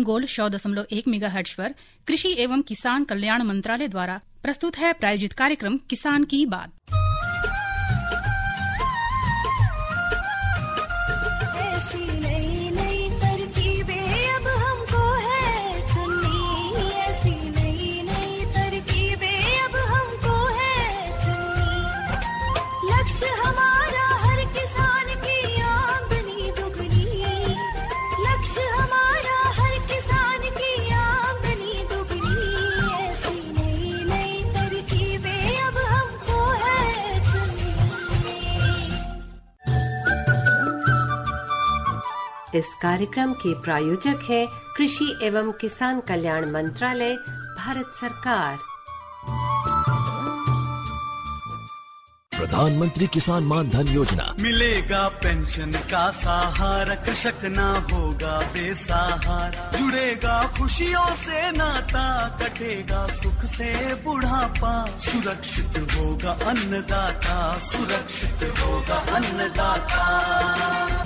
FM gold सौ दशमलव एक मेगा हर्ट्स पर कृषि एवं किसान कल्याण मंत्रालय द्वारा प्रस्तुत है प्रायोजित कार्यक्रम किसान की बात इस कार्यक्रम के प्रायोजक है कृषि एवं किसान कल्याण मंत्रालय भारत सरकार प्रधानमंत्री किसान मानधन योजना मिलेगा पेंशन का सहारा कृषक ना होगा बेसहारा जुड़ेगा खुशियों से नाता कटेगा सुख से बुढ़ापा सुरक्षित होगा अन्नदाता सुरक्षित होगा अन्नदाता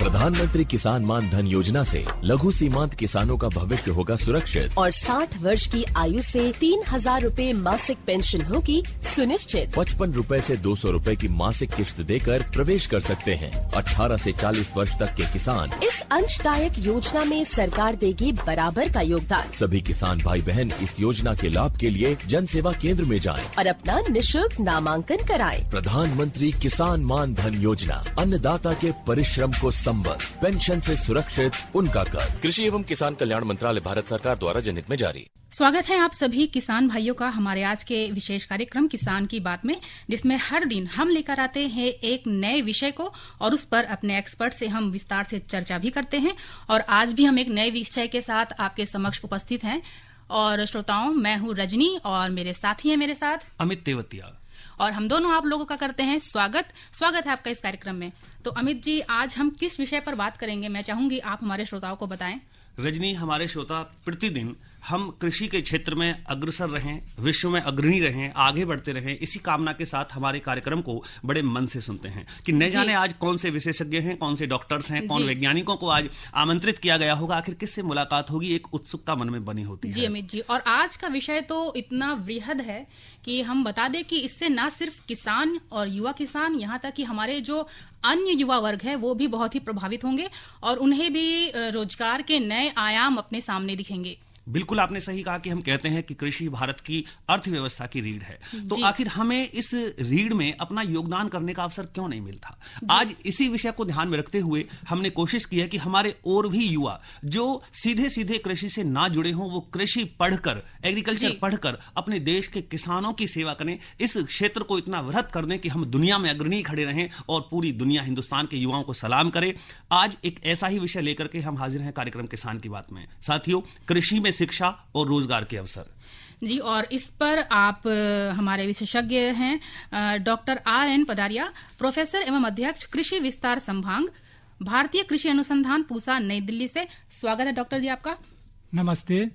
प्रधानमंत्री किसान मानधन योजना से लघु सीमांत किसानों का भविष्य होगा सुरक्षित और 60 वर्ष की आयु से तीन हजार रूपए मासिक पेंशन होगी सुनिश्चित पचपन रूपए ऐसी दो सौ रूपए की की मासिक किश्त देकर प्रवेश कर सकते हैं 18 से 40 वर्ष तक के किसान इस अंशदायक योजना में सरकार देगी बराबर का योगदान सभी किसान भाई बहन इस योजना के लाभ के लिए जन सेवा केंद्र में जाएं और अपना निशुल्क नामांकन कराएं। प्रधानमंत्री किसान मान धन योजना अन्नदाता के परिश्रम को संबल पेंशन ऐसी सुरक्षित उनका कर कृषि एवं किसान कल्याण मंत्रालय भारत सरकार द्वारा जनहित में जारी स्वागत है आप सभी किसान भाइयों का हमारे आज के विशेष कार्यक्रम किसान की बात में जिसमें हर दिन हम लेकर आते हैं एक नए विषय को और उस पर अपने एक्सपर्ट से हम विस्तार से चर्चा भी करते हैं और आज भी हम एक नए विषय के साथ आपके समक्ष उपस्थित हैं और श्रोताओं मैं हूँ रजनी और मेरे साथी हैं मेरे साथ अमित तेवतिया और हम दोनों आप लोगों का करते हैं स्वागत स्वागत है आपका इस कार्यक्रम में तो अमित जी आज हम किस विषय पर बात करेंगे मैं चाहूंगी आप हमारे श्रोताओं को बताएं रजनी हमारे श्रोता प्रतिदिन हम कृषि के क्षेत्र में अग्रसर रहें विश्व में अग्रणी रहें आगे बढ़ते रहें इसी कामना के साथ हमारे कार्यक्रम को बड़े मन से सुनते हैं कि न जाने आज कौन से विशेषज्ञ हैं कौन से डॉक्टर्स हैं कौन वैज्ञानिकों को आज आमंत्रित किया गया होगा आखिर किससे मुलाकात होगी एक उत्सुकता मन में बनी होती है जी अमित जी और आज का विषय तो इतना वृहद है कि हम बता दें कि इससे न सिर्फ किसान और युवा किसान यहाँ तक कि हमारे जो अन्य युवा वर्ग है वो भी बहुत ही प्रभावित होंगे और उन्हें भी रोजगार के नए आयाम अपने सामने दिखेंगे बिल्कुल आपने सही कहा कि हम कहते हैं कि कृषि भारत की अर्थव्यवस्था की रीढ़ है तो आखिर हमें इस रीढ़ में अपना योगदान करने का अवसर क्यों नहीं मिलता आज इसी विषय को ध्यान में रखते हुए हमने कोशिश की है कि हमारे और भी युवा जो सीधे सीधे कृषि से ना जुड़े हों वो कृषि पढ़कर एग्रीकल्चर पढ़कर अपने देश के किसानों की सेवा करें इस क्षेत्र को इतना वृहत कर दें कि हम दुनिया में अग्रणी खड़े रहें और पूरी दुनिया हिंदुस्तान के युवाओं को सलाम करें आज एक ऐसा ही विषय लेकर के हम हाजिर हैं कार्यक्रम किसान की बात में साथियों कृषि में शिक्षा और रोजगार के अवसर जी और इस पर आप हमारे विशेषज्ञ हैं doctor R N Padaria professor एवं अध्यक्ष कृषि विस्तार संभाग भारतीय कृषि अनुसंधान पूसा नई दिल्ली से स्वागत है डॉक्टर जी आपका नमस्ते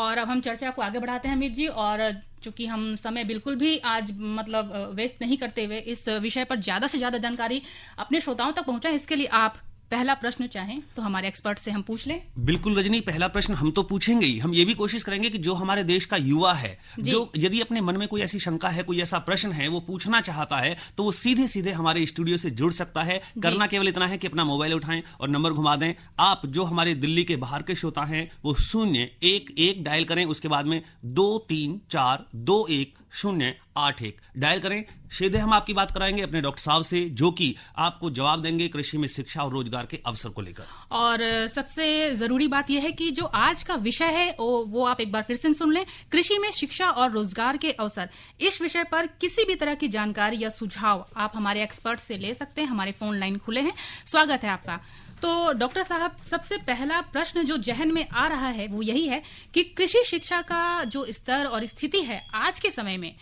और अब हम चर्चा को आगे बढ़ाते हैं अमित जी और चूंकि हम समय बिल्कुल भी आज मतलब वेस्ट नहीं करते हुए इस विषय पर ज्यादा से ज्यादा जानकारी अपने श्रोताओं तक पहुंचाए इसके लिए आप पहला प्रश्न चाहें तो हमारे एक्सपर्ट से हम पूछ लें बिल्कुल रजनी पहला प्रश्न हम तो पूछेंगे ही हम ये भी कोशिश करेंगे कि जो हमारे देश का युवा है जो यदि अपने मन में कोई ऐसी शंका है कोई ऐसा प्रश्न है वो पूछना चाहता है तो वो सीधे सीधे हमारे स्टूडियो से जुड़ सकता है करना केवल इतना है कि अपना मोबाइल उठाएं और नंबर घुमा दें आप जो हमारे दिल्ली के बाहर के श्रोता है वो शून्य एक एक डायल करें उसके बाद में दो तीन चार दो एक शून्य आठ एक डायल करें सीधे हम आपकी बात कराएंगे अपने डॉक्टर साहब से जो कि आपको जवाब देंगे कृषि में शिक्षा और रोजगार के अवसर को लेकर और सबसे जरूरी बात यह है कि जो आज का विषय है वो आप एक बार फिर से सुन लें कृषि में शिक्षा और रोजगार के अवसर इस विषय पर किसी भी तरह की जानकारी या सुझाव आप हमारे एक्सपर्ट से ले सकते हैं हमारे फोन लाइन खुले हैं स्वागत है आपका तो डॉक्टर साहब सबसे पहला प्रश्न जो जहन में आ रहा है वो यही है कि कृषि शिक्षा का जो स्तर और स्थिति है आज के समय में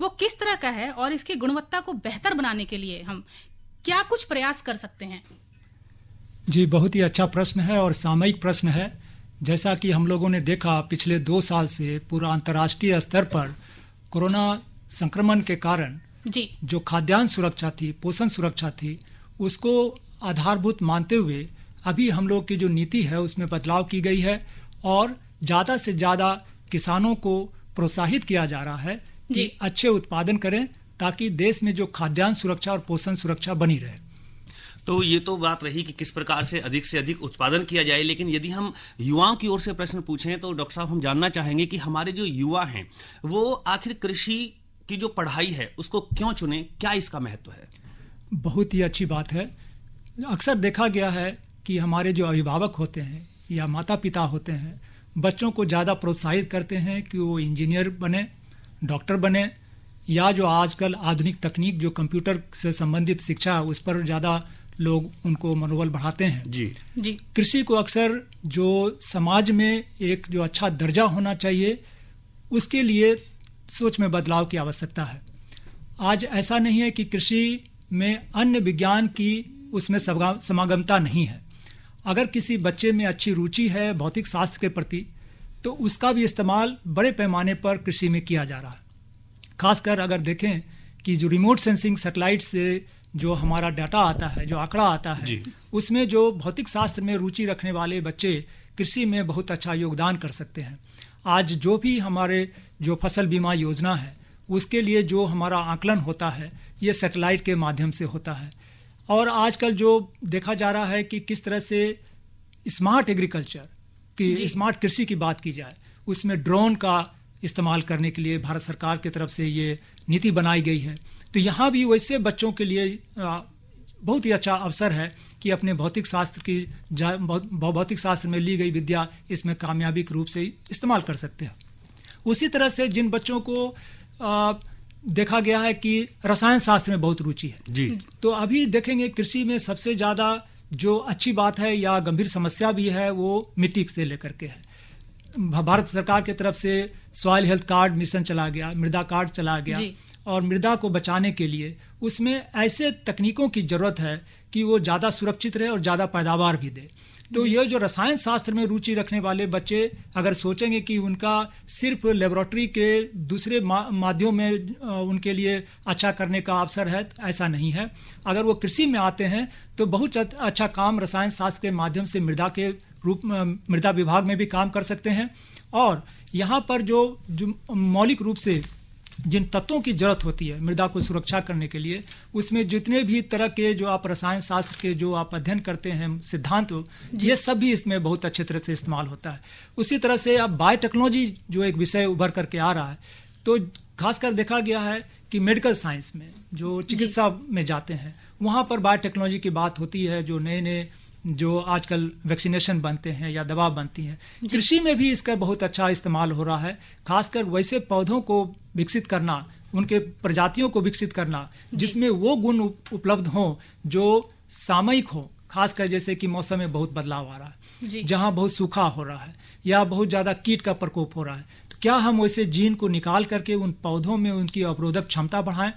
वो किस तरह का है और इसकी गुणवत्ता को बेहतर बनाने के लिए हम क्या कुछ प्रयास कर सकते हैं जी बहुत ही अच्छा प्रश्न है और सामयिक प्रश्न है जैसा कि हम लोगों ने देखा पिछले दो साल से पूरा अंतर्राष्ट्रीय स्तर पर कोरोना संक्रमण के कारण जी जो खाद्यान्न सुरक्षा थी पोषण सुरक्षा थी उसको आधारभूत मानते हुए अभी हम लोग की जो नीति है उसमें बदलाव की गई है और ज़्यादा से ज़्यादा किसानों को प्रोत्साहित किया जा रहा है कि अच्छे उत्पादन करें ताकि देश में जो खाद्यान्न सुरक्षा और पोषण सुरक्षा बनी रहे तो ये तो बात रही कि किस प्रकार से अधिक से अधिक उत्पादन किया जाए लेकिन यदि हम युवाओं की ओर से प्रश्न पूछें तो डॉक्टर साहब हम जानना चाहेंगे कि हमारे जो युवा हैं वो आखिर कृषि की जो पढ़ाई है उसको क्यों चुने क्या इसका महत्व है बहुत ही अच्छी बात है अक्सर देखा गया है कि हमारे जो अभिभावक होते हैं या माता पिता होते हैं बच्चों को ज़्यादा प्रोत्साहित करते हैं कि वो इंजीनियर बने डॉक्टर बने या जो आजकल आधुनिक तकनीक जो कंप्यूटर से संबंधित शिक्षा उस पर ज़्यादा लोग उनको मनोबल बढ़ाते हैं जी जी कृषि को अक्सर जो समाज में एक जो अच्छा दर्जा होना चाहिए उसके लिए सोच में बदलाव की आवश्यकता है आज ऐसा नहीं है कि कृषि में अन्य विज्ञान की उसमें समागमता नहीं है अगर किसी बच्चे में अच्छी रुचि है भौतिक शास्त्र के प्रति तो उसका भी इस्तेमाल बड़े पैमाने पर कृषि में किया जा रहा है खासकर अगर देखें कि जो रिमोट सेंसिंग सेटेलाइट से जो हमारा डाटा आता है जो आंकड़ा आता है उसमें जो भौतिक शास्त्र में रुचि रखने वाले बच्चे कृषि में बहुत अच्छा योगदान कर सकते हैं आज जो भी हमारे जो फसल बीमा योजना है उसके लिए जो हमारा आकलन होता है ये सेटेलाइट के माध्यम से होता है और आजकल जो देखा जा रहा है कि किस तरह से स्मार्ट एग्रीकल्चर की स्मार्ट कृषि की बात की जाए उसमें ड्रोन का इस्तेमाल करने के लिए भारत सरकार की तरफ से ये नीति बनाई गई है तो यहाँ भी वैसे बच्चों के लिए बहुत ही अच्छा अवसर है कि अपने भौतिक शास्त्र की भौतिक शास्त्र में ली गई विद्या इसमें कामयाबी के रूप से इस्तेमाल कर सकते हैं उसी तरह से जिन बच्चों को देखा गया है कि रसायन शास्त्र में बहुत रुचि है जी तो अभी देखेंगे कृषि में सबसे ज़्यादा जो अच्छी बात है या गंभीर समस्या भी है वो मिट्टी से लेकर के है भारत सरकार की तरफ से सॉयल हेल्थ कार्ड मिशन चला गया मृदा कार्ड चला गया और मृदा को बचाने के लिए उसमें ऐसे तकनीकों की ज़रूरत है कि वो ज़्यादा सुरक्षित रहे और ज़्यादा पैदावार भी दे तो ये जो रसायन शास्त्र में रुचि रखने वाले बच्चे अगर सोचेंगे कि उनका सिर्फ लेबोरेटरी के दूसरे माध्यम में उनके लिए अच्छा करने का अवसर है तो ऐसा नहीं है अगर वो कृषि में आते हैं तो बहुत अच्छा काम रसायन शास्त्र के माध्यम से मृदा के रूप मृदा विभाग में भी काम कर सकते हैं और यहाँ पर जो जो मौलिक रूप से जिन तत्वों की जरूरत होती है मृदा को सुरक्षा करने के लिए उसमें जितने भी तरह के जो आप रसायन शास्त्र के जो आप अध्ययन करते हैं सिद्धांत ये सब भी इसमें बहुत अच्छे तरह से इस्तेमाल होता है उसी तरह से अब बायोटेक्नोलॉजी जो एक विषय उभर करके आ रहा है तो खासकर देखा गया है कि मेडिकल साइंस में जो चिकित्सा में जाते हैं वहाँ पर बायोटेक्नोलॉजी की बात होती है जो नए नए जो आजकल वैक्सीनेशन बनते हैं या दवा बनती हैं कृषि में भी इसका बहुत अच्छा इस्तेमाल हो रहा है खासकर वैसे पौधों को विकसित करना उनके प्रजातियों को विकसित करना जिसमें वो गुण उपलब्ध हों जो सामयिक हो खासकर जैसे कि मौसम में बहुत बदलाव आ रहा है जहाँ बहुत सूखा हो रहा है या बहुत ज़्यादा कीट का प्रकोप हो रहा है तो क्या हम वैसे जीन को निकाल करके उन पौधों में उनकी अवरोधक क्षमता बढ़ाएं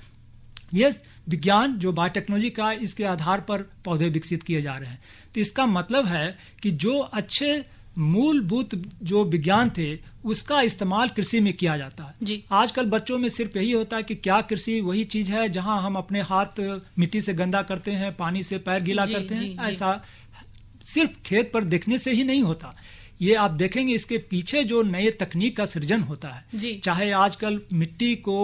ये विज्ञान जो बायोटेक्नोलॉजी का इसके आधार पर पौधे विकसित किए जा रहे हैं तो इसका मतलब है कि जो अच्छे मूलभूत जो विज्ञान थे उसका इस्तेमाल कृषि में किया जाता है जी। आजकल बच्चों में सिर्फ यही होता है कि क्या कृषि वही चीज है जहां हम अपने हाथ मिट्टी से गंदा करते हैं पानी से पैर गीला करते हैं ऐसा सिर्फ खेत पर देखने से ही नहीं होता ये आप देखेंगे इसके पीछे जो नए तकनीक का सृजन होता है चाहे आजकल मिट्टी को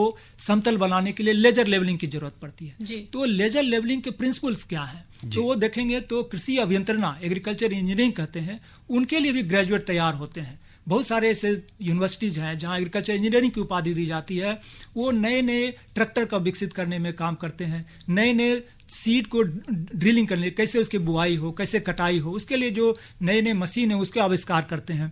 समतल बनाने के लिए लेजर लेवलिंग की जरूरत पड़ती है तो लेजर लेवलिंग के प्रिंसिपल्स क्या है तो वो देखेंगे तो कृषि अभियंत्रणा एग्रीकल्चर इंजीनियरिंग कहते हैं उनके लिए भी ग्रेजुएट तैयार होते हैं बहुत सारे ऐसे यूनिवर्सिटीज़ हैं जहाँ एग्रीकल्चर इंजीनियरिंग की उपाधि दी जाती है वो नए नए ट्रैक्टर का विकसित करने में काम करते हैं नए नए सीड को ड्रिलिंग करने कैसे उसकी बुआई हो कैसे कटाई हो उसके लिए जो नए नए मशीन है उसके आविष्कार करते हैं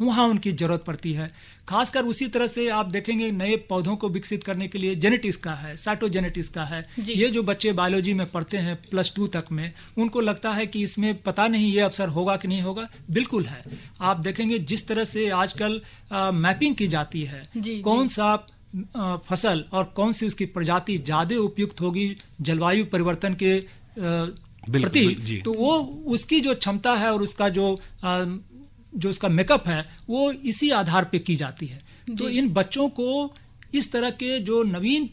वहाँ उनकी ज़रूरत पड़ती है खासकर उसी तरह से आप देखेंगे नए पौधों को विकसित करने के लिए जेनेटिक्स का है साइटोजेनेटिक्स का है ये जो बच्चे बायोलॉजी में पढ़ते हैं प्लस टू तक में उनको लगता है कि इसमें पता नहीं ये अवसर होगा कि नहीं होगा बिल्कुल है आप देखेंगे जिस तरह से आजकल मैपिंग की जाती है जी, कौन जी. सा फसल और कौन सी उसकी प्रजाति ज़्यादा उपयुक्त होगी जलवायु परिवर्तन के प्रति तो वो उसकी जो क्षमता है और उसका जो जो इसका मेकअप है वो इसी आधार पे की जाती है तो इन बच्चों को इस तरह के जो नवीन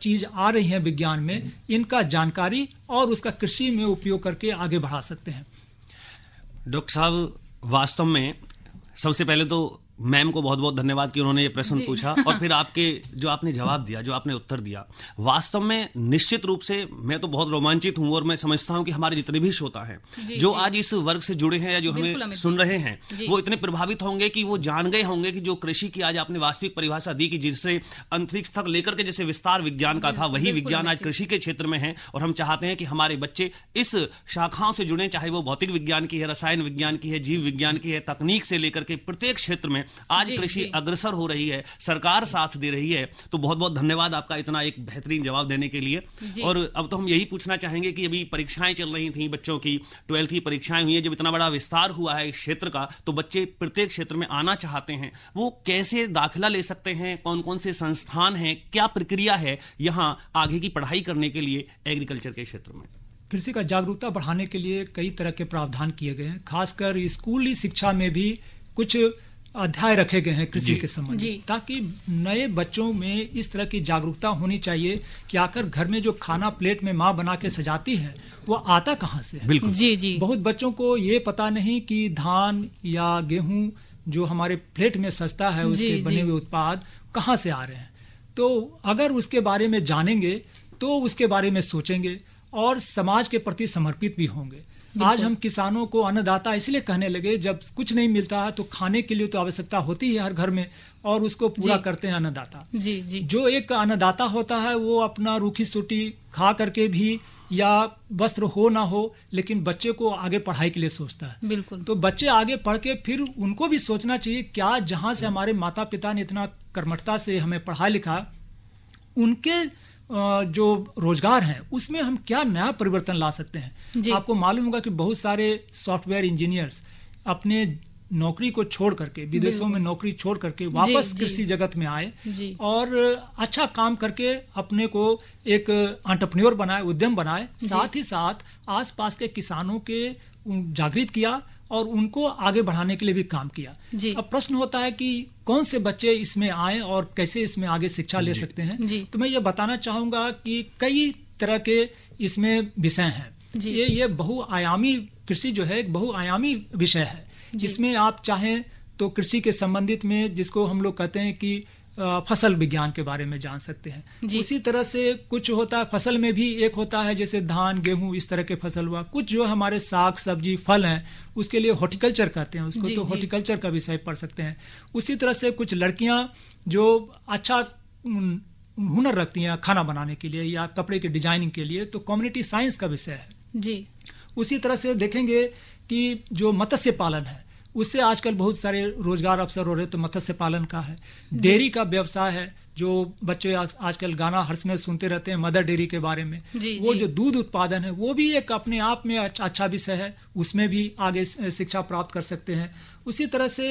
चीज आ रही है विज्ञान में इनका जानकारी और उसका कृषि में उपयोग करके आगे बढ़ा सकते हैं डॉक्टर साहब वास्तव में सबसे पहले तो मैम को बहुत बहुत धन्यवाद कि उन्होंने ये प्रश्न पूछा और फिर आपके जो आपने जवाब दिया जो आपने उत्तर दिया वास्तव में निश्चित रूप से मैं तो बहुत रोमांचित हूँ और मैं समझता हूँ कि हमारे जितने भी श्रोता हैं जो आज इस वर्ग से जुड़े हैं या जो हमें सुन रहे हैं वो इतने प्रभावित होंगे कि वो जान गए होंगे कि जो कृषि की आज आपने वास्तविक परिभाषा दी कि जिससे अंतरिक्ष तक लेकर के जैसे विस्तार विज्ञान का था वही विज्ञान आज कृषि के क्षेत्र में है और हम चाहते हैं कि हमारे बच्चे इस शाखाओं से जुड़े चाहे वो भौतिक विज्ञान की है रसायन विज्ञान की है जीव विज्ञान की है तकनीक से लेकर के प्रत्येक क्षेत्र में आज कृषि अग्रसर हो रही है सरकार साथ दे रही है तो बहुत बहुत धन्यवाद आपका इतना एक बेहतरीन जवाब देने के लिए और अब तो हम यही पूछना चाहेंगे कि अभी परीक्षाएं चल रही थी बच्चों की ट्वेल्थ की परीक्षाएं हुई है जब इतना बड़ा विस्तार हुआ है इस क्षेत्र का तो बच्चे प्रत्येक क्षेत्र में आना चाहते हैं वो कैसे दाखिला ले सकते हैं कौन कौन से संस्थान हैं क्या प्रक्रिया है यहाँ आगे की पढ़ाई करने के लिए एग्रीकल्चर के क्षेत्र में कृषि का जागरूकता बढ़ाने के लिए कई तरह के प्रावधान किए गए हैं खासकर स्कूली शिक्षा में भी कुछ अध्याय रखे गए हैं कृषि के संबंध में ताकि नए बच्चों में इस तरह की जागरूकता होनी चाहिए कि आकर घर में जो खाना प्लेट में माँ बना के सजाती है वो आता कहाँ से है बिल्कुल जी जी बहुत बच्चों को ये पता नहीं कि धान या गेहूं जो हमारे प्लेट में सस्ता है उसके बने हुए उत्पाद कहाँ से आ रहे हैं तो अगर उसके बारे में जानेंगे तो उसके बारे में सोचेंगे और समाज के प्रति समर्पित भी होंगे आज हम किसानों को अन्नदाता इसलिए कहने लगे जब कुछ नहीं मिलता है तो खाने के लिए तो आवश्यकता होती है हर घर में और उसको पूरा करते हैं अन्नदाता जी जी जो एक अन्नदाता होता है वो अपना रूखी सूटी खा करके भी या वस्त्र हो ना हो लेकिन बच्चे को आगे पढ़ाई के लिए सोचता है बिल्कुल तो बच्चे आगे पढ़ के फिर उनको भी सोचना चाहिए क्या जहाँ से हमारे माता पिता ने इतना कर्मठता से हमें पढ़ा लिखा उनके जो रोजगार हैं उसमें हम क्या नया परिवर्तन ला सकते हैं आपको मालूम होगा कि बहुत सारे सॉफ्टवेयर इंजीनियर्स अपने नौकरी को छोड़ करके विदेशों में नौकरी छोड़ करके वापस कृषि जगत में आए और अच्छा काम करके अपने को एक एंटरप्रेन्योर बनाए उद्यम बनाए साथ ही साथ आसपास के किसानों के जागृत किया और उनको आगे बढ़ाने के लिए भी काम किया अब प्रश्न होता है कि कौन से बच्चे इसमें आए और कैसे इसमें आगे शिक्षा ले सकते हैं तो मैं ये बताना चाहूंगा कि कई तरह के इसमें विषय हैं ये ये बहुआयामी कृषि जो है एक बहुआयामी विषय है जिसमें आप चाहें तो कृषि के संबंधित में जिसको हम लोग कहते हैं कि फसल विज्ञान के बारे में जान सकते हैं उसी तरह से कुछ होता है फसल में भी एक होता है जैसे धान गेहूं इस तरह के फसल हुआ कुछ जो हमारे साग सब्जी फल हैं उसके लिए हॉर्टिकल्चर कहते हैं उसको तो हॉर्टिकल्चर का विषय पढ़ सकते हैं उसी तरह से कुछ लड़कियां जो अच्छा हुनर रखती हैं खाना बनाने के लिए या कपड़े के डिजाइनिंग के लिए तो कम्युनिटी साइंस का विषय है जी उसी तरह से देखेंगे कि जो मत्स्य पालन है उससे आजकल बहुत सारे रोजगार अवसर हो रहे तो मत्स्य पालन का है डेयरी का व्यवसाय है जो बच्चे आजकल गाना हर्ष में सुनते रहते हैं मदर डेयरी के बारे में जी, वो जी. जो दूध उत्पादन है वो भी एक अपने आप में अच्छा अच्छा विषय है उसमें भी आगे शिक्षा प्राप्त कर सकते हैं उसी तरह से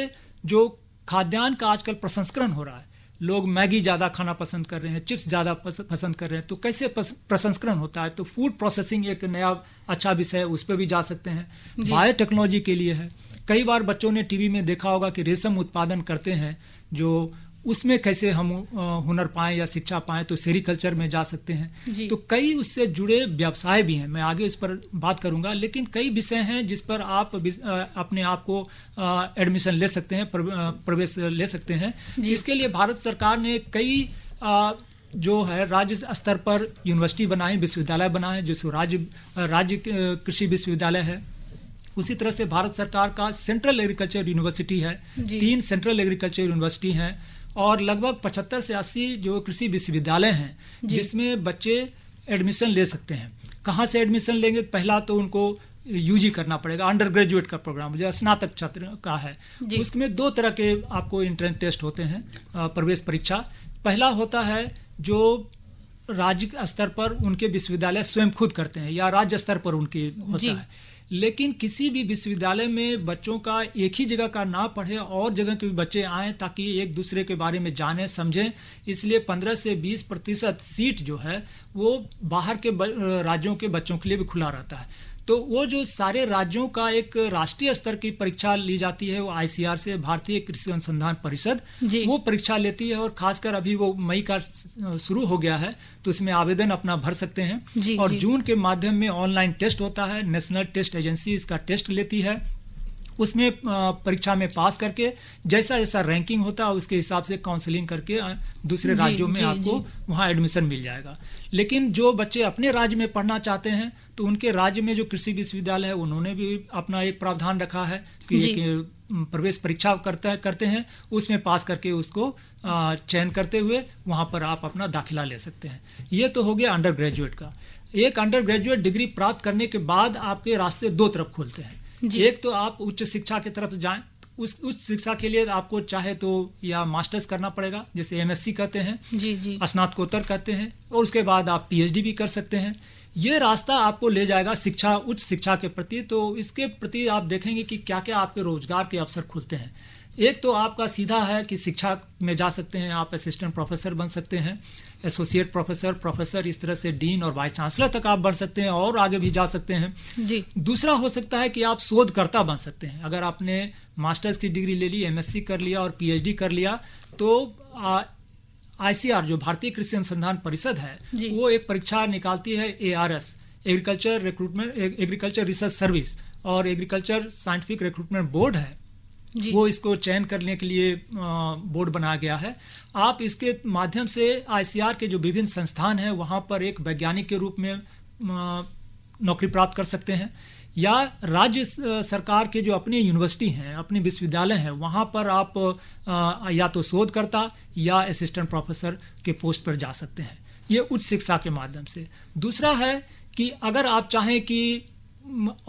जो खाद्यान्न का आजकल प्रसंस्करण हो रहा है लोग मैगी ज़्यादा खाना पसंद कर रहे हैं चिप्स ज़्यादा पसंद कर रहे हैं तो कैसे प्रसंस्करण होता है तो फूड प्रोसेसिंग एक नया अच्छा विषय है उस पर भी जा सकते हैं बायोटेक्नोलॉजी के लिए है कई बार बच्चों ने टीवी में देखा होगा कि रेशम उत्पादन करते हैं जो उसमें कैसे हम हुनर पाएं या शिक्षा पाए तो सेरिकल्चर में जा सकते हैं तो कई उससे जुड़े व्यवसाय भी हैं मैं आगे इस पर बात करूंगा लेकिन कई विषय हैं जिस पर आप अपने आप को एडमिशन ले सकते हैं प्रवेश ले सकते हैं इसके लिए भारत सरकार ने कई जो है राज्य स्तर पर यूनिवर्सिटी बनाए विश्वविद्यालय बनाए जो राज्य राज्य कृषि विश्वविद्यालय है उसी तरह से भारत सरकार का सेंट्रल एग्रीकल्चर यूनिवर्सिटी है तीन सेंट्रल एग्रीकल्चर यूनिवर्सिटी हैं और लगभग पचहत्तर से अस्सी जो कृषि विश्वविद्यालय हैं जिसमें बच्चे एडमिशन ले सकते हैं कहाँ से एडमिशन लेंगे पहला तो उनको यूजी करना पड़ेगा अंडर ग्रेजुएट का प्रोग्राम जो स्नातक छात्र का है उसमें दो तरह के आपको इंट्रेंस टेस्ट होते हैं प्रवेश परीक्षा पहला होता है जो राज्य स्तर पर उनके विश्वविद्यालय स्वयं खुद करते हैं या राज्य स्तर पर उनकी होता है लेकिन किसी भी विश्वविद्यालय में बच्चों का एक ही जगह का ना पढ़े और जगह के भी बच्चे आए ताकि एक दूसरे के बारे में जाने समझें इसलिए 15 से 20 प्रतिशत सीट जो है वो बाहर के राज्यों के बच्चों के लिए भी खुला रहता है तो वो जो सारे राज्यों का एक राष्ट्रीय स्तर की परीक्षा ली जाती है वो आईसीआर से भारतीय कृषि अनुसंधान परिषद वो परीक्षा लेती है और खासकर अभी वो मई का शुरू हो गया है तो इसमें आवेदन अपना भर सकते हैं और जून के माध्यम में ऑनलाइन टेस्ट होता है नेशनल टेस्ट एजेंसी इसका टेस्ट लेती है उसमें परीक्षा में पास करके जैसा जैसा रैंकिंग होता है उसके हिसाब से काउंसलिंग करके दूसरे राज्यों में आपको वहाँ एडमिशन मिल जाएगा लेकिन जो बच्चे अपने राज्य में पढ़ना चाहते हैं तो उनके राज्य में जो कृषि विश्वविद्यालय है उन्होंने भी अपना एक प्रावधान रखा है कि एक प्रवेश परीक्षा करता है करते हैं उसमें पास करके उसको चयन करते हुए वहाँ पर आप अपना दाखिला ले सकते हैं ये तो हो गया अंडर ग्रेजुएट का एक अंडर ग्रेजुएट डिग्री प्राप्त करने के बाद आपके रास्ते दो तरफ खुलते हैं एक तो आप उच्च शिक्षा की तरफ जाएं तो उस उस शिक्षा के लिए आपको चाहे तो या मास्टर्स करना पड़ेगा जिसे एमएससी कहते हैं जी जी स्नातकोत्तर कहते हैं और उसके बाद आप पीएचडी भी कर सकते हैं ये रास्ता आपको ले जाएगा शिक्षा उच्च शिक्षा के प्रति तो इसके प्रति आप देखेंगे कि क्या क्या आपके रोजगार के अवसर खुलते हैं एक तो आपका सीधा है कि शिक्षा में जा सकते हैं आप असिस्टेंट प्रोफेसर बन सकते हैं एसोसिएट प्रोफेसर प्रोफेसर इस तरह से डीन और वाइस चांसलर तक आप बढ़ सकते हैं और आगे भी जा सकते हैं जी दूसरा हो सकता है कि आप शोधकर्ता बन सकते हैं अगर आपने मास्टर्स की डिग्री ले ली एमएससी कर लिया और पीएचडी कर लिया तो आ, आईसीआर जो भारतीय कृषि अनुसंधान परिषद है वो एक परीक्षा निकालती है ARS agriculture recruitment agriculture research service और एग्रीकल्चर साइंटिफिक रिक्रूटमेंट बोर्ड है वो इसको चयन करने के लिए बोर्ड बनाया गया है आप इसके माध्यम से आईसीआर के जो विभिन्न संस्थान हैं वहाँ पर एक वैज्ञानिक के रूप में नौकरी प्राप्त कर सकते हैं या राज्य सरकार के जो अपनी यूनिवर्सिटी हैं अपने विश्वविद्यालय हैं वहाँ पर आप या तो शोधकर्ता या असिस्टेंट प्रोफेसर के पोस्ट पर जा सकते हैं ये उच्च शिक्षा के माध्यम से दूसरा है कि अगर आप चाहें कि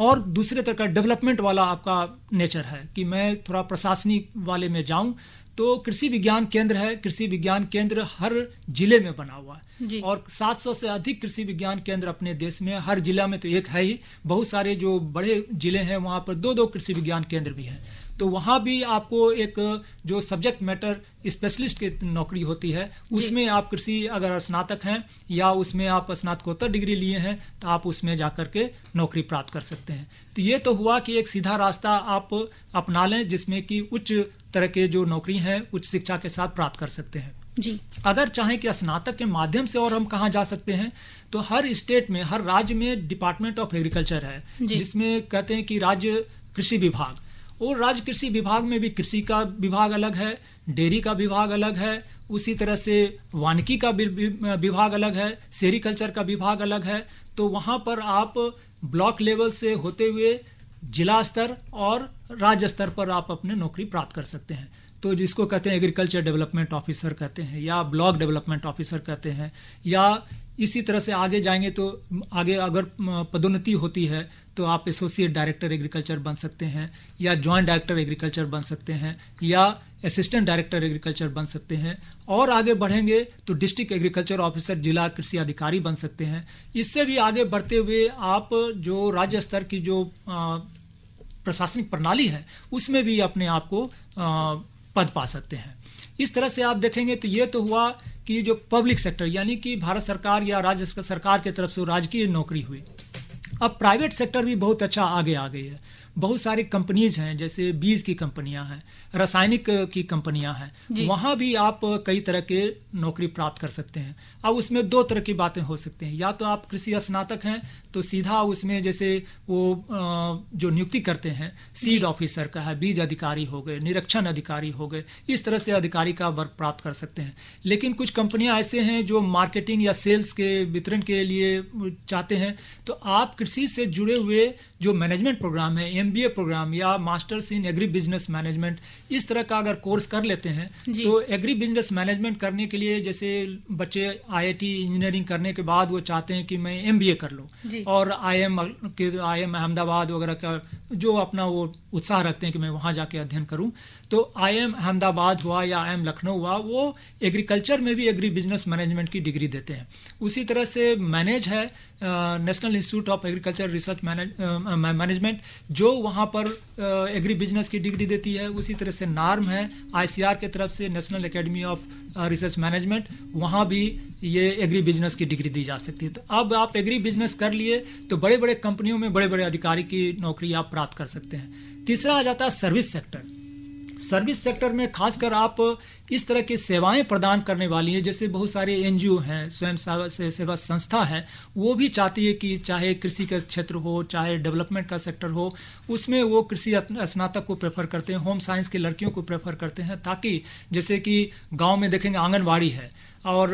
और दूसरे तरह का डेवलपमेंट वाला आपका नेचर है कि मैं थोड़ा प्रशासनिक वाले में जाऊं तो कृषि विज्ञान केंद्र है कृषि विज्ञान केंद्र हर जिले में बना हुआ है और 700 से अधिक कृषि विज्ञान केंद्र अपने देश में हर जिला में तो एक है ही बहुत सारे जो बड़े जिले हैं वहां पर दो दो कृषि विज्ञान केंद्र भी हैं तो वहाँ भी आपको एक जो सब्जेक्ट मैटर स्पेशलिस्ट की नौकरी होती है उसमें आप कृषि अगर स्नातक हैं या उसमें आप स्नातकोत्तर डिग्री लिए हैं तो आप उसमें जा कर के नौकरी प्राप्त कर सकते हैं तो ये तो हुआ कि एक सीधा रास्ता आप अपना लें जिसमें कि उच्च तरह के जो नौकरी हैं उच्च शिक्षा के साथ प्राप्त कर सकते हैं जी अगर चाहें कि स्नातक के माध्यम से और हम कहाँ जा सकते हैं तो हर स्टेट में हर राज्य में डिपार्टमेंट ऑफ एग्रीकल्चर है जिसमें कहते हैं कि राज्य कृषि विभाग और राज्य कृषि विभाग में भी कृषि का विभाग अलग है डेयरी का विभाग अलग है उसी तरह से वानिकी का विभाग अलग है सेरिकल्चर का विभाग अलग है तो वहाँ पर आप ब्लॉक लेवल से होते हुए जिला स्तर और राज्य स्तर पर आप अपने नौकरी प्राप्त कर सकते हैं तो जिसको कहते हैं एग्रीकल्चर डेवलपमेंट ऑफिसर कहते हैं या ब्लॉक डेवलपमेंट ऑफिसर कहते हैं या इसी तरह से आगे जाएंगे तो आगे अगर पदोन्नति होती है तो आप एसोसिएट डायरेक्टर एग्रीकल्चर बन सकते हैं या जॉइंट डायरेक्टर एग्रीकल्चर बन सकते हैं या असिस्टेंट डायरेक्टर एग्रीकल्चर बन सकते हैं और आगे बढ़ेंगे तो डिस्ट्रिक्ट एग्रीकल्चर ऑफिसर जिला कृषि अधिकारी बन सकते हैं इससे भी आगे बढ़ते हुए आप जो राज्य स्तर की जो प्रशासनिक प्रणाली है उसमें भी अपने आप को पद पा सकते हैं इस तरह से आप देखेंगे तो ये तो हुआ कि जो पब्लिक सेक्टर यानी कि भारत सरकार या राज्य सरकार के तरफ से राजकीय नौकरी हुई अब प्राइवेट सेक्टर भी बहुत अच्छा आगे आ गई है बहुत सारी कंपनीज हैं जैसे बीज की कंपनियां हैं रासायनिक की कंपनियां हैं वहां भी आप कई तरह के नौकरी प्राप्त कर सकते हैं अब उसमें दो तरह की बातें हो सकती हैं या तो आप कृषि स्नातक हैं तो सीधा उसमें जैसे वो जो नियुक्ति करते हैं सीड ऑफिसर का है बीज अधिकारी हो गए निरीक्षण अधिकारी हो गए इस तरह से अधिकारी का वर्ग प्राप्त कर सकते हैं लेकिन कुछ कंपनियां ऐसे हैं जो मार्केटिंग या सेल्स के वितरण के लिए चाहते हैं तो आप कृषि से जुड़े हुए जो मैनेजमेंट प्रोग्राम है एम एम प्रोग्राम या masters in agribusiness management इस तरह का अगर कोर्स कर लेते हैं तो एग्री बिजनेस मैनेजमेंट करने के लिए जैसे बच्चे आईआईटी इंजीनियरिंग करने के बाद वो चाहते हैं कि मैं एमबीए कर लूँ और आई एम के आई एम अहमदाबाद वगैरह का जो अपना वो उत्साह रखते हैं कि मैं वहाँ जाके अध्ययन करूँ तो आई एम अहमदाबाद हुआ या आई एम लखनऊ हुआ वो एग्रीकल्चर में भी एग्री बिजनेस मैनेजमेंट की डिग्री देते हैं उसी तरह से मैनेज है national institute of agriculture research management जो वहाँ पर एग्री बिजनेस की डिग्री देती है उसी तरह से नार्म है आई के तरफ से national academy of research management वहाँ भी ये एग्री बिजनेस की डिग्री दी जा सकती है तो अब आप एग्री बिजनेस कर लिए तो बड़े बड़े कंपनियों में बड़े बड़े अधिकारी की नौकरी आप प्राप्त कर सकते हैं तीसरा आ जाता है सर्विस सेक्टर सर्विस सेक्टर में खासकर आप इस तरह की सेवाएं प्रदान करने वाली हैं जैसे बहुत सारे एन हैं स्वयं सेवा संस्था है वो भी चाहती है कि चाहे कृषि का क्षेत्र हो चाहे डेवलपमेंट का सेक्टर हो उसमें वो कृषि स्नातक को प्रेफर करते हैं होम साइंस की लड़कियों को प्रेफर करते हैं ताकि जैसे कि गाँव में देखेंगे आंगनबाड़ी है और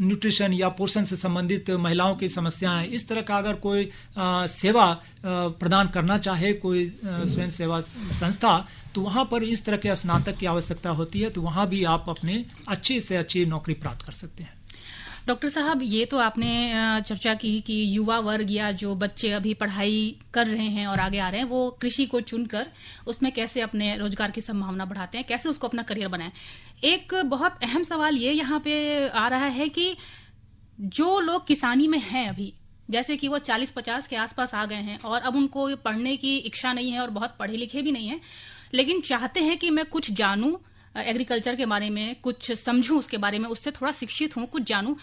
न्यूट्रिशन या पोषण से संबंधित महिलाओं की समस्याएं इस तरह का अगर कोई सेवा प्रदान करना चाहे कोई स्वयं सेवा संस्था तो वहाँ पर इस तरह के स्नातक की आवश्यकता होती है तो वहाँ भी आप अपने अच्छी से अच्छी नौकरी प्राप्त कर सकते हैं डॉक्टर साहब ये तो आपने चर्चा की कि युवा वर्ग या जो बच्चे अभी पढ़ाई कर रहे हैं और आगे आ रहे हैं वो कृषि को चुनकर उसमें कैसे अपने रोजगार की संभावना बढ़ाते हैं कैसे उसको अपना करियर बनाएं एक बहुत अहम सवाल ये यहाँ पे आ रहा है कि जो लोग किसानी में हैं अभी जैसे कि वो 40-50 के आसपास आ गए हैं और अब उनको पढ़ने की इच्छा नहीं है और बहुत पढ़े लिखे भी नहीं है लेकिन चाहते हैं कि मैं कुछ जानूं एग्रीकल्चर के बारे में कुछ समझूं उसके बारे में उससे थोड़ा शिक्षित हूं कुछ जानूं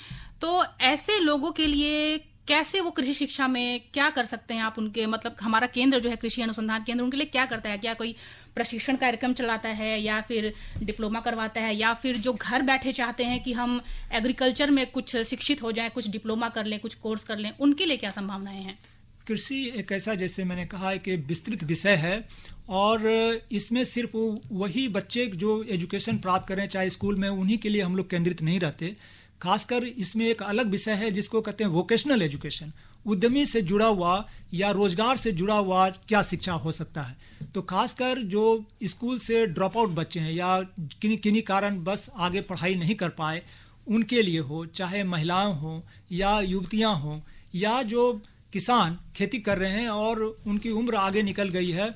तो ऐसे लोगों के लिए कैसे वो कृषि शिक्षा में क्या कर सकते हैं आप उनके मतलब हमारा केंद्र जो है कृषि अनुसंधान केंद्र उनके लिए क्या करता है क्या कोई प्रशिक्षण कार्यक्रम चलाता है या फिर डिप्लोमा करवाता है या फिर जो घर बैठे चाहते हैं कि हम एग्रीकल्चर में कुछ शिक्षित हो जाए कुछ डिप्लोमा कर लें कुछ कोर्स कर लें उनके लिए क्या संभावनाएं हैं कृषि एक ऐसा जैसे मैंने कहा है कि विस्तृत विषय है और इसमें सिर्फ वही बच्चे जो एजुकेशन प्राप्त करें चाहे स्कूल में उन्हीं के लिए हम लोग केंद्रित नहीं रहते खासकर इसमें एक अलग विषय है जिसको कहते हैं वोकेशनल एजुकेशन उद्यमी से जुड़ा हुआ या रोजगार से जुड़ा हुआ क्या शिक्षा हो सकता है तो खासकर जो स्कूल से ड्रॉप आउट बच्चे हैं या किन्हीं किन्हीं कारण बस आगे पढ़ाई नहीं कर पाए उनके लिए हो चाहे महिलाएं हों या युवतियां हों या जो किसान खेती कर रहे हैं और उनकी उम्र आगे निकल गई है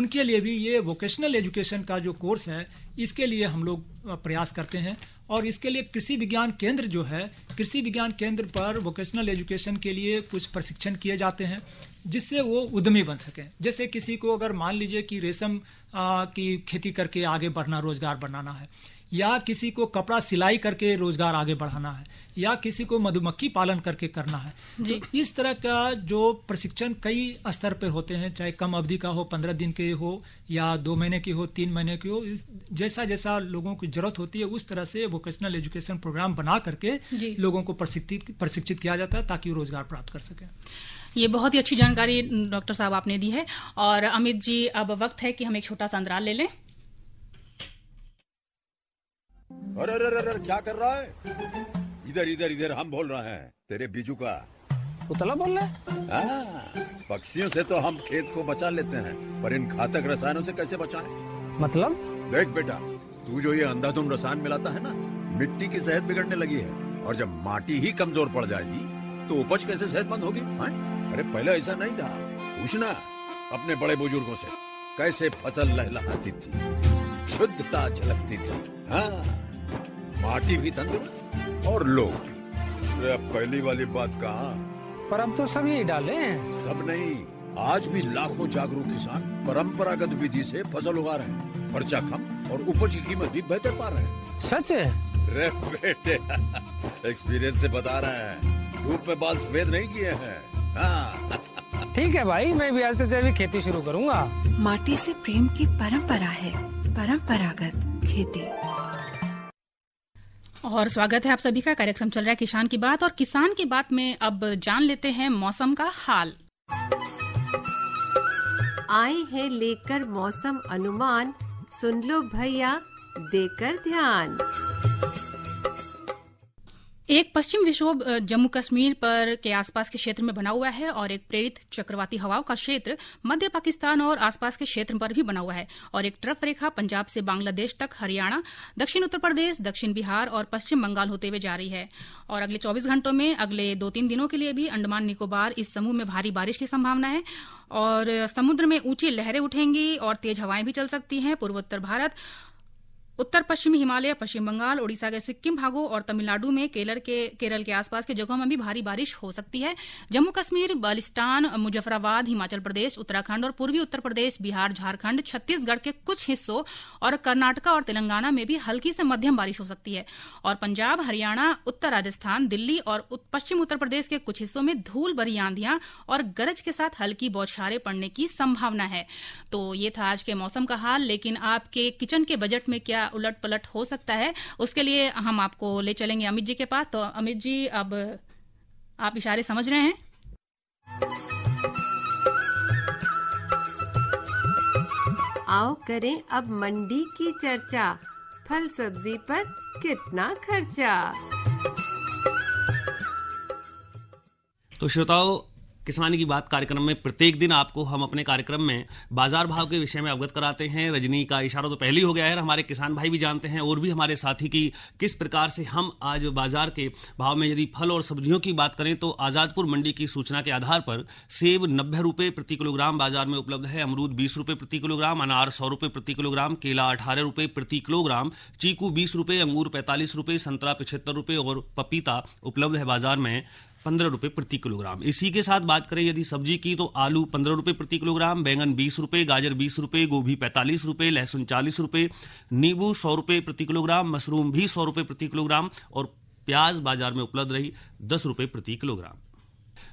उनके लिए भी ये वोकेशनल एजुकेशन का जो कोर्स है इसके लिए हम लोग प्रयास करते हैं और इसके लिए कृषि विज्ञान केंद्र जो है कृषि विज्ञान केंद्र पर वोकेशनल एजुकेशन के लिए कुछ प्रशिक्षण किए जाते हैं जिससे वो उद्यमी बन सकें जैसे किसी को अगर मान लीजिए कि रेशम की खेती करके आगे बढ़ना रोजगार बनाना है या किसी को कपड़ा सिलाई करके रोजगार आगे बढ़ाना है या किसी को मधुमक्खी पालन करके करना है तो जी। तो इस तरह का जो प्रशिक्षण कई स्तर पर होते हैं चाहे कम अवधि का हो पंद्रह दिन के हो या दो महीने की हो तीन महीने की हो जैसा जैसा लोगों की जरूरत होती है उस तरह से वोकेशनल एजुकेशन प्रोग्राम बना करके लोगों को प्रशिक्षित प्रशिक्षित किया जाता है ताकि वो रोजगार प्राप्त कर सकें ये बहुत ही अच्छी जानकारी डॉक्टर साहब आपने दी है और अमित जी अब वक्त है कि हम एक छोटा सा अंतराल ले लें अरे अरे अरे क्या कर रहा है इधर इधर इधर हम बोल रहे हैं तेरे बीजू का पुतला बोल रहे हाँ, पक्षियों से तो हम खेत को बचा लेते हैं पर इन घातक रसायनों से कैसे बचाएं? मतलब देख बेटा तू जो ये अंधाधुन रसायन मिलाता है ना मिट्टी की सेहत बिगड़ने लगी है और जब माटी ही कमजोर पड़ जाएगी तो उपज कैसे सेहतमंद होगी हाँ? अरे पहले ऐसा नहीं था पूछना अपने बड़े बुजुर्गों से कैसे फसल लहलाती थी शुद्धता झलकती थी हाँ माटी भी तंदुरुस्त और लोग अब पहली वाली बात कहा पर हम तो सब यही डाले हैं सब नहीं आज भी लाखों जागरूक किसान परंपरागत विधि से फसल उगा रहे हैं खर्चा कम और उपज की कीमत भी बेहतर पा रहे हैं सच है रे बेटे एक्सपीरियंस से बता रहे हैं धूप में बाल सफेद नहीं किए हैं हाँ। ठीक है भाई मैं भी आज तक तो जैविक खेती शुरू करूंगा माटी से प्रेम की परंपरा है परंपरागत खेती और स्वागत है आप सभी का कार्यक्रम चल रहा है किसान की बात और किसान की बात में अब जान लेते हैं मौसम का हाल आए हैं लेकर मौसम अनुमान सुन लो भैया देकर ध्यान एक पश्चिम विक्षोभ जम्मू कश्मीर पर के आसपास के क्षेत्र में बना हुआ है और एक प्रेरित चक्रवाती हवाओं का क्षेत्र मध्य पाकिस्तान और आसपास के क्षेत्र पर भी बना हुआ है और एक ट्रफ रेखा पंजाब से बांग्लादेश तक हरियाणा दक्षिण उत्तर प्रदेश दक्षिण बिहार और पश्चिम बंगाल होते हुए जा रही है और अगले चौबीस घंटों में अगले दो तीन दिनों के लिए भी अंडमान निकोबार इस समूह में भारी बारिश की संभावना है और समुद्र में ऊंची लहरें उठेंगी और तेज हवाएं भी चल सकती हैं पूर्वोत्तर भारत उत्तर पश्चिमी हिमालय पश्चिम बंगाल ओडिशा के सिक्किम भागों और तमिलनाडु में केरल के केरल के आसपास के जगहों में भी भारी बारिश हो सकती है जम्मू कश्मीर बालिस्तान मुजफ्फराबाद हिमाचल प्रदेश उत्तराखंड और पूर्वी उत्तर प्रदेश बिहार झारखंड छत्तीसगढ़ के कुछ हिस्सों और कर्नाटका और तेलंगाना में भी हल्की से मध्यम बारिश हो सकती है और पंजाब हरियाणा उत्तर राजस्थान दिल्ली और पश्चिम उत्तर प्रदेश के कुछ हिस्सों में धूल भरी आंधियां और गरज के साथ हल्की बौछारें पड़ने की संभावना है तो ये था आज के मौसम का हाल लेकिन आपके किचन के बजट में क्या थोड़ा उलट पलट हो सकता है उसके लिए हम आपको ले चलेंगे अमित जी के पास तो अमित जी अब आप इशारे समझ रहे हैं आओ करें अब मंडी की चर्चा फल सब्जी पर कितना खर्चा तो श्रोताओं किसान की बात कार्यक्रम में प्रत्येक दिन आपको हम अपने कार्यक्रम में बाजार भाव के विषय में अवगत कराते हैं रजनी का इशारा तो पहले ही हो गया है हमारे किसान भाई भी जानते हैं और भी हमारे साथी की किस प्रकार से हम आज बाजार के भाव में यदि फल और सब्जियों की बात करें तो आज़ादपुर मंडी की सूचना के आधार पर सेब नब्बे रुपये प्रति किलोग्राम बाजार में उपलब्ध है अमरूद बीस रुपये प्रति किलोग्राम अनार सौ रुपये प्रति किलोग्राम केला अठारह रुपये प्रति किलोग्राम चीकू बीस रुपये अंगूर पैंतालीस रुपये संतरा पिछहत्तर रुपये और पपीता उपलब्ध है बाजार में पंद्रह रुपए प्रति किलोग्राम इसी के साथ बात करें यदि सब्जी की तो आलू पंद्रह रुपए प्रति किलोग्राम बैंगन बीस रुपए गाजर बीस रुपए गोभी पैंतालीस रुपए लहसुन चालीस रुपए नींबू सौ रुपए प्रति किलोग्राम मशरूम भी सौ रुपए प्रति किलोग्राम और प्याज बाजार में उपलब्ध रही दस रुपए प्रति किलोग्राम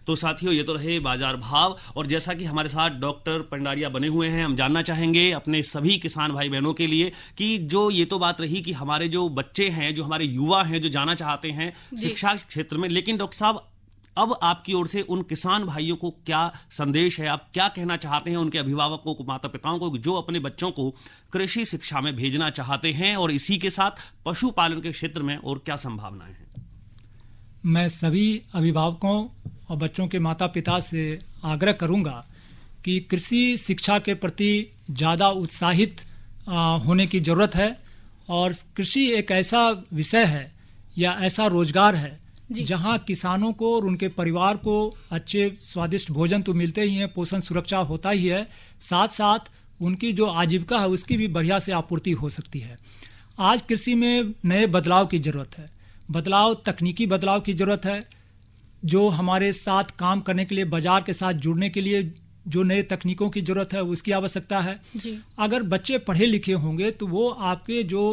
तो साथियों ये तो रहे बाजार भाव और जैसा कि हमारे साथ डॉक्टर पंडारिया बने हुए हैं हम जानना चाहेंगे अपने सभी किसान भाई बहनों के लिए कि जो ये तो बात रही कि हमारे जो बच्चे हैं जो हमारे युवा हैं जो जाना चाहते हैं शिक्षा क्षेत्र में लेकिन डॉक्टर साहब अब आपकी ओर से उन किसान भाइयों को क्या संदेश है आप क्या कहना चाहते हैं उनके अभिभावकों को माता पिताओं को जो अपने बच्चों को कृषि शिक्षा में भेजना चाहते हैं और इसी के साथ पशुपालन के क्षेत्र में और क्या संभावनाएं हैं मैं सभी अभिभावकों और बच्चों के माता पिता से आग्रह करूंगा कि कृषि शिक्षा के प्रति ज़्यादा उत्साहित होने की ज़रूरत है और कृषि एक ऐसा विषय है या ऐसा रोजगार है जहां किसानों को और उनके परिवार को अच्छे स्वादिष्ट भोजन तो मिलते ही है पोषण सुरक्षा होता ही है साथ साथ उनकी जो आजीविका है उसकी भी बढ़िया से आपूर्ति हो सकती है आज कृषि में नए बदलाव की ज़रूरत है बदलाव तकनीकी बदलाव की ज़रूरत है जो हमारे साथ काम करने के लिए बाजार के साथ जुड़ने के लिए जो नए तकनीकों की ज़रूरत है उसकी आवश्यकता है अगर बच्चे पढ़े लिखे होंगे तो वो आपके जो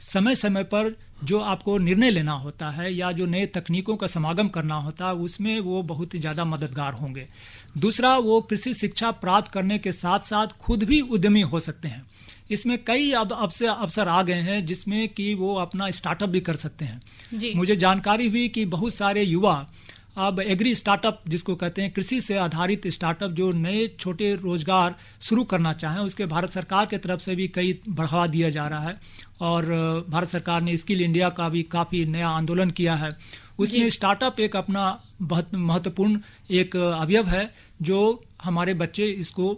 समय समय पर जो आपको निर्णय लेना होता है या जो नए तकनीकों का समागम करना होता है उसमें वो बहुत ज़्यादा मददगार होंगे दूसरा वो कृषि शिक्षा प्राप्त करने के साथ साथ खुद भी उद्यमी हो सकते हैं इसमें कई अब से अवसर आ गए हैं जिसमें कि वो अपना स्टार्टअप भी कर सकते हैं मुझे जानकारी हुई कि बहुत सारे युवा अब एग्री स्टार्टअप जिसको कहते हैं कृषि से आधारित स्टार्टअप जो नए छोटे रोजगार शुरू करना चाहें उसके भारत सरकार के तरफ से भी कई बढ़ावा दिया जा रहा है और भारत सरकार ने स्किल इंडिया का भी काफ़ी नया आंदोलन किया है उसमें स्टार्टअप एक अपना बहुत महत्वपूर्ण एक अवयव है जो हमारे बच्चे इसको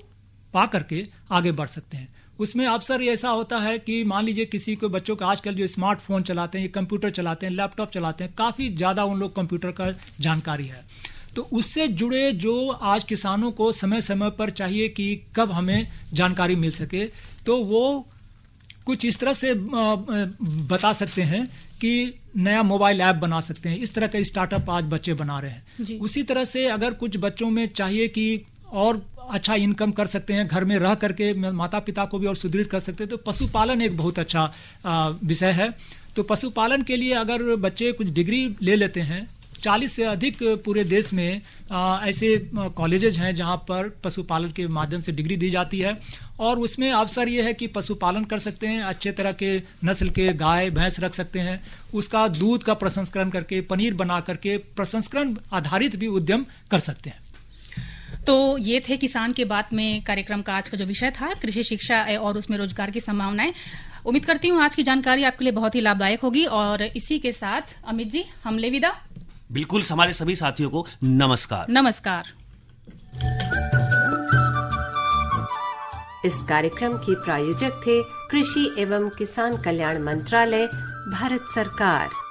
पा करके आगे बढ़ सकते हैं उसमें अक्सर ऐसा होता है कि मान लीजिए किसी को बच्चों का आजकल जो स्मार्टफोन चलाते हैं ये कंप्यूटर चलाते हैं लैपटॉप चलाते हैं काफ़ी ज़्यादा उन लोग कंप्यूटर का जानकारी है तो उससे जुड़े जो आज किसानों को समय समय पर चाहिए कि कब हमें जानकारी मिल सके तो वो कुछ इस तरह से बता सकते हैं कि नया मोबाइल ऐप बना सकते हैं इस तरह का स्टार्टअप आज बच्चे बना रहे हैं उसी तरह से अगर कुछ बच्चों में चाहिए कि और अच्छा इनकम कर सकते हैं घर में रह करके माता पिता को भी और सुदृढ़ कर सकते हैं तो पशुपालन एक बहुत अच्छा विषय है तो पशुपालन के लिए अगर बच्चे कुछ डिग्री ले लेते हैं चालीस से अधिक पूरे देश में आ, ऐसे कॉलेजेज हैं जहाँ पर पशुपालन के माध्यम से डिग्री दी जाती है और उसमें अवसर ये है कि पशुपालन कर सकते हैं अच्छे तरह के नस्ल के गाय भैंस रख सकते हैं उसका दूध का प्रसंस्करण करके पनीर बना करके प्रसंस्करण आधारित भी उद्यम कर सकते हैं तो ये थे किसान के बात में कार्यक्रम का आज का जो विषय था कृषि शिक्षा और उसमें रोजगार की संभावनाएं उम्मीद करती हूँ आज की जानकारी आपके लिए बहुत ही लाभदायक होगी और इसी के साथ अमित जी हम ले विदा बिल्कुल हमारे सभी साथियों को नमस्कार नमस्कार इस कार्यक्रम के प्रायोजक थे कृषि एवं किसान कल्याण मंत्रालय भारत सरकार